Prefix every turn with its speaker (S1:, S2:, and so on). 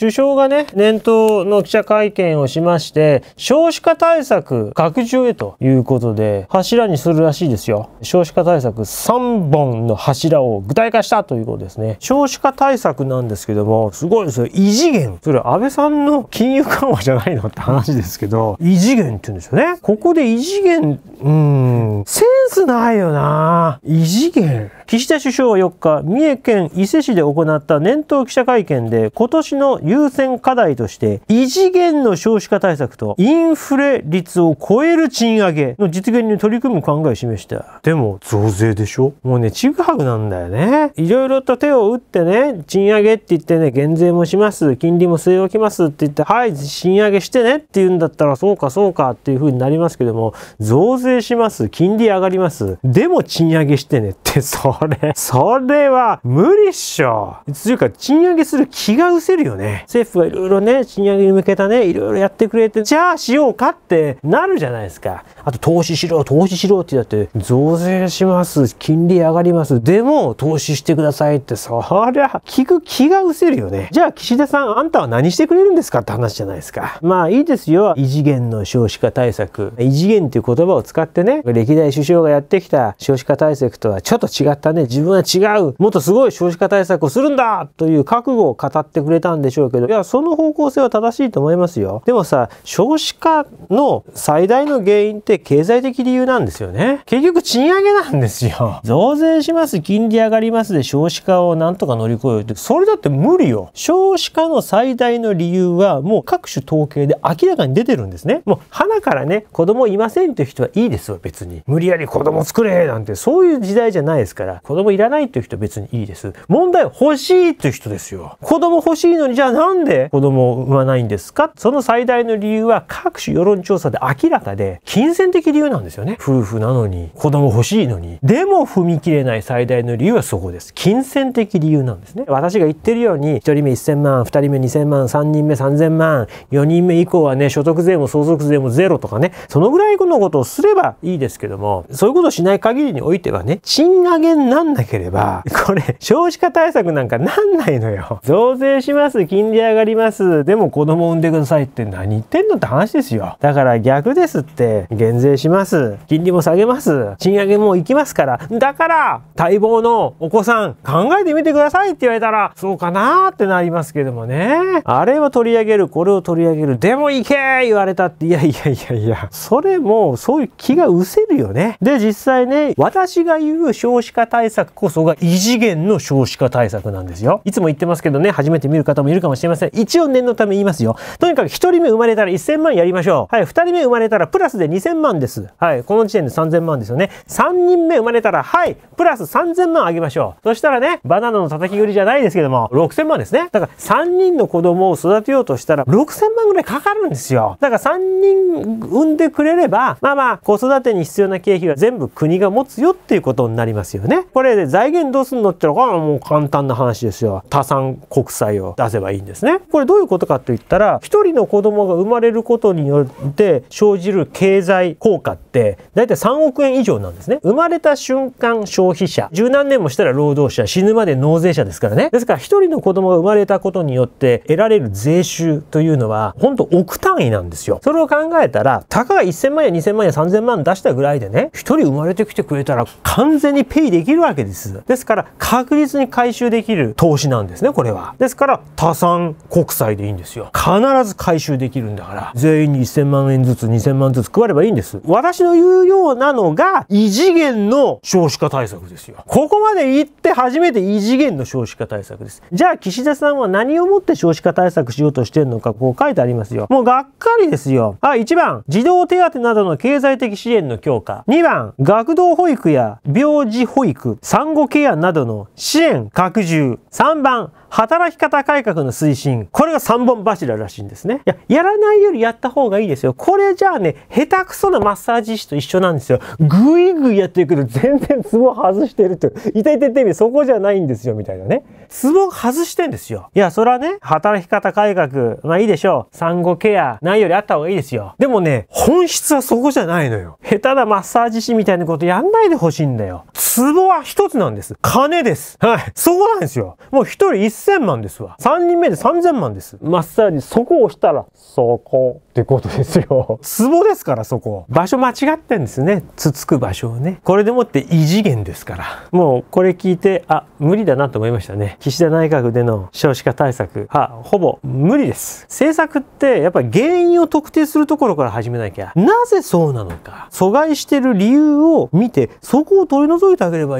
S1: 首相がね、年頭の記者会見をしまして、少子化対策拡充へということで、柱にするらしいですよ。少子化対策3本の柱を具体化したということですね。少子化対策なんですけども、すごいですよ。異次元。それ安倍さんの金融緩和じゃないのって話ですけど、異次元って言うんですよね。ここで異次元、うん、センスないよな異次元。岸田首相は4日、三重県伊勢市で行った年頭記者会見で、今年の優先課題として、異次元の少子化対策とインフレ率を超える賃上げの実現に取り組む考えを示した。でも、増税でしょもうね、ちぐはぐなんだよね。いろいろと手を打ってね、賃上げって言ってね、減税もします、金利も据え置きますって言って、はい、賃上げしてねって言うんだったら、そうかそうかっていう風になりますけども、増税します、金利上がります、でも賃上げしてねってさ、それ、それは無理っしょ。つうか、賃上げする気が失せるよね。政府がいろいろね、賃上げに向けたね、いろいろやってくれて、じゃあしようかってなるじゃないですか。あと、投資しろ、投資しろってだって、増税します、金利上がります、でも投資してくださいって、そりゃ、聞く気が失せるよね。じゃあ、岸田さん、あんたは何してくれるんですかって話じゃないですか。まあ、いいですよ。異次元の少子化対策。異次元っていう言葉を使ってね、歴代首相がやってきた少子化対策とはちょっと違ったかね、自分は違う、もっとすごい少子化対策をするんだという覚悟を語ってくれたんでしょうけど、いや、その方向性は正しいと思いますよ。でもさ、少子化の最大の原因って経済的理由なんですよね。結局賃上げなんですよ。増税します、金利上がりますで少子化をなんとか乗り越えるって、それだって無理よ。少子化の最大の理由はもう各種統計で明らかに出てるんですね。もう、花からね、子供いませんっていう人はいいですよ、別に。無理やり子供作れなんて、そういう時代じゃないですから。子供いらないという人別にいいです。問題欲しいという人ですよ。子供欲しいのに、じゃあなんで子供を産まないんですかその最大の理由は各種世論調査で明らかで、金銭的理由なんですよね。夫婦なのに、子供欲しいのに。でも踏み切れない最大の理由はそこです。金銭的理由なんですね。私が言ってるように、1人目1000万、2人目2000万、3人目3000万、4人目以降はね、所得税も相続税もゼロとかね、そのぐらいのことをすればいいですけども、そういうことをしない限りにおいてはね、賃上げなんなければ、これ、少子化対策なんかなんないのよ。増税します、金利上がります、でも子供産んでくださいって何言ってんのって話ですよ。だから逆ですって、減税します、金利も下げます、賃上げも行きますから、だから、待望のお子さん、考えてみてくださいって言われたら、そうかなーってなりますけどもね。あれを取り上げる、これを取り上げる、でも行けー言われたって、いやいやいやいや、それも、そういう気が失せるよね。で、実際ね、私が言う少子化対策こそが異次元の少子化対策なんですよ。いつも言ってますけどね、初めて見る方もいるかもしれません。一応念のため言いますよ。とにかく1人目生まれたら1000万やりましょう。はい、2人目生まれたらプラスで2000万です。はい、この時点で3000万ですよね。3人目生まれたら、はい、プラス3000万あげましょう。そしたらね、バナナの叩き売りじゃないですけども、6000万ですね。だから3人の子供を育てようとしたら、6000万ぐらいかかるんですよ。だから3人産んでくれれば、まあまあ、子育てに必要な経費は全部国が持つよっていうことになりますよね。これで財源どうすんのってのがもう簡単な話ですよ。多産国債を出せばいいんですね。これどういうことかと言ったら、一人の子供が生まれることによって生じる経済効果って、だいたい3億円以上なんですね。生まれた瞬間消費者、十何年もしたら労働者、死ぬまで納税者ですからね。ですから一人の子供が生まれたことによって得られる税収というのは、本当億単位なんですよ。それを考えたら、たかが1000万や2000万や3000万出したぐらいでね、一人生まれてきてくれたら完全にペイでききるわけです。ですから確実に回収できる投資なんですね、これは。ですから多産国債でいいんですよ。必ず回収できるんだから、全員に1000万円ずつ、2000万ずつ配ればいいんです。私の言うようなのが異次元の少子化対策ですよ。ここまで行って初めて異次元の少子化対策です。じゃあ岸田さんは何をもって少子化対策しようとしてるのか、こう書いてありますよ。もうがっかりですよ。あ、1番、児童手当などの経済的支援の強化。2番、学童保育や病児保育育、産後ケアなどの支援拡充。3番、働き方改革の推進。これが3本柱らしいんですね。いや、やらないよりやった方がいいですよ。これじゃあね、下手くそなマッサージ師と一緒なんですよ。ぐいぐいやってるけど、全然ツボ外してると。いたいたいたいそこじゃないんですよ、みたいなね。ツボ外してんですよ。いや、それはね、働き方改革、まあいいでしょう。産後ケア、ないよりあった方がいいですよ。でもね、本質はそこじゃないのよ。下手なマッサージ師みたいなことやんないでほしいんだよ。ツボは一つなんです。金です。はい。そこなんですよ。もう一人1000万ですわ。3人目で3000万です。まっさにそこを押したら、そこってことですよ。ツボですから、そこ。場所間違ってんですね。つつく場所をね。これでもって異次元ですから。もうこれ聞いて、あ、無理だなと思いましたね。岸田内閣での少子化対策は、ほぼ無理です。政策って、やっぱり原因を特定するところから始めなきゃ。なぜそうなのか。阻害してる理由を見て、そこを取り除いてあげれば